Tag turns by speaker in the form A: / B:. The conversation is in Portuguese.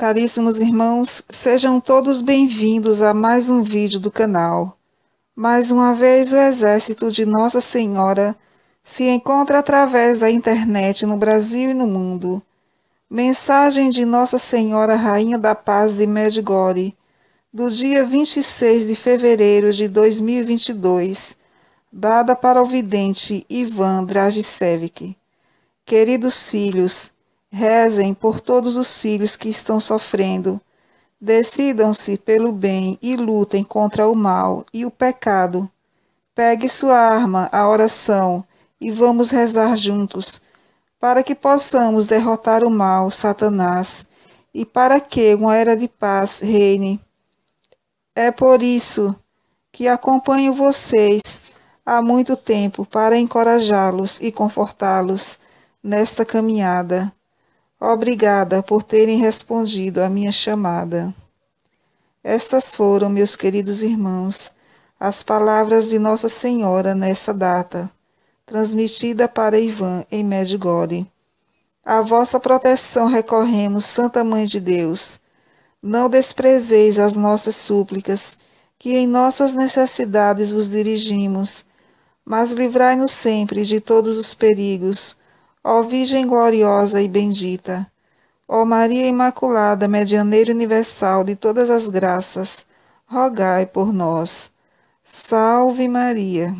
A: Caríssimos irmãos, sejam todos bem-vindos a mais um vídeo do canal. Mais uma vez, o Exército de Nossa Senhora se encontra através da internet no Brasil e no mundo. Mensagem de Nossa Senhora Rainha da Paz de Medjugorje, do dia 26 de fevereiro de 2022, dada para o vidente Ivan Dragicevic. Queridos filhos, Rezem por todos os filhos que estão sofrendo. Decidam-se pelo bem e lutem contra o mal e o pecado. Pegue sua arma, a oração, e vamos rezar juntos, para que possamos derrotar o mal, Satanás, e para que uma era de paz reine. É por isso que acompanho vocês há muito tempo para encorajá-los e confortá-los nesta caminhada. Obrigada por terem respondido à minha chamada. Estas foram, meus queridos irmãos, as palavras de Nossa Senhora nessa data, transmitida para Ivan em Medjugorje. A vossa proteção recorremos, Santa Mãe de Deus. Não desprezeis as nossas súplicas, que em nossas necessidades vos dirigimos, mas livrai-nos sempre de todos os perigos Ó Virgem gloriosa e bendita, ó Maria Imaculada, medianeira universal de todas as graças, rogai por nós. Salve Maria.